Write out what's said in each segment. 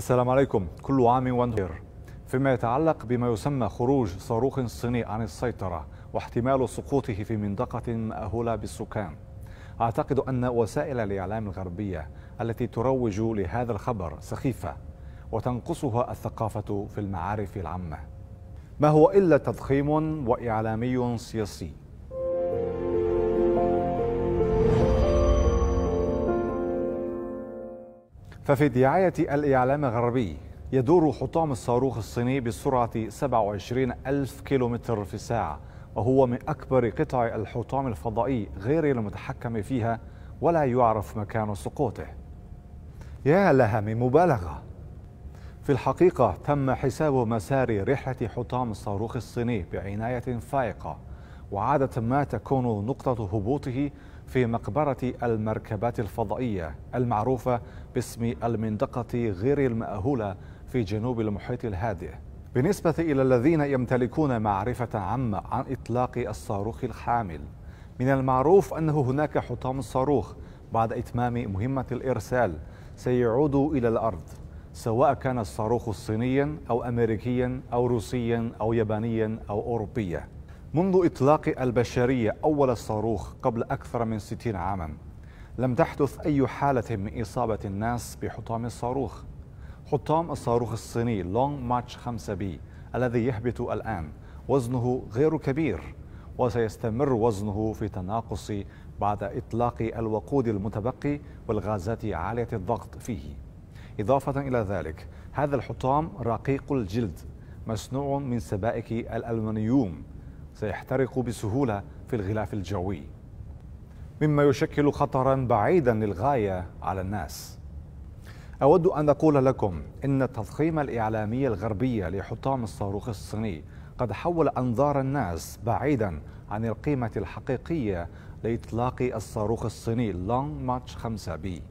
السلام عليكم كل عام وانتم بخير فيما يتعلق بما يسمى خروج صاروخ صيني عن السيطرة واحتمال سقوطه في منطقة مأهولة بالسكان أعتقد أن وسائل الإعلام الغربية التي تروج لهذا الخبر سخيفة وتنقصها الثقافة في المعارف العامة ما هو إلا تضخيم وإعلامي سياسي ففي دعاية الإعلام الغربي يدور حطام الصاروخ الصيني بسرعة 27 ألف كيلومتر في الساعة وهو من أكبر قطع الحطام الفضائي غير المتحكم فيها ولا يعرف مكان سقوطه يا لها من مبالغة في الحقيقة تم حساب مسار رحلة حطام الصاروخ الصيني بعناية فائقة وعادة ما تكون نقطة هبوطه في مقبرة المركبات الفضائية المعروفة باسم المنطقة غير المأهولة في جنوب المحيط الهادئ بالنسبة إلى الذين يمتلكون معرفة عامة عن إطلاق الصاروخ الحامل من المعروف أنه هناك حطام الصاروخ بعد إتمام مهمة الإرسال سيعود إلى الأرض سواء كان الصاروخ صينيا أو أمريكيا أو روسيا أو يابانيا أو أوروبيا منذ إطلاق البشرية أول الصاروخ قبل أكثر من 60 عاما لم تحدث أي حالة من إصابة الناس بحطام الصاروخ حطام الصاروخ الصيني لونج ماتش 5 بي الذي يهبط الآن وزنه غير كبير وسيستمر وزنه في تناقص بعد إطلاق الوقود المتبقي والغازات عالية الضغط فيه إضافة إلى ذلك هذا الحطام رقيق الجلد مصنوع من سبائك الألمنيوم سيحترق بسهولة في الغلاف الجوي مما يشكل خطرا بعيدا للغاية على الناس أود أن أقول لكم إن التضخيم الإعلامي الغربي لحطام الصاروخ الصيني قد حول أنظار الناس بعيدا عن القيمة الحقيقية لإطلاق الصاروخ الصيني لونج ماتش 5 بي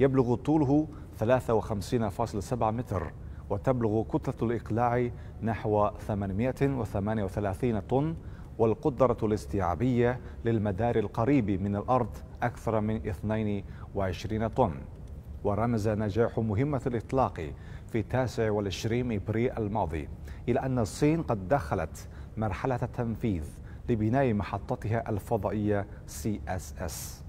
يبلغ طوله 53.7 متر وتبلغ كتلة الإقلاع نحو 838 طن والقدرة الاستيعابية للمدار القريب من الأرض أكثر من 22 طن ورمز نجاح مهمة الإطلاق في 29 إبريل الماضي إلى أن الصين قد دخلت مرحلة التنفيذ لبناء محطتها الفضائية CSS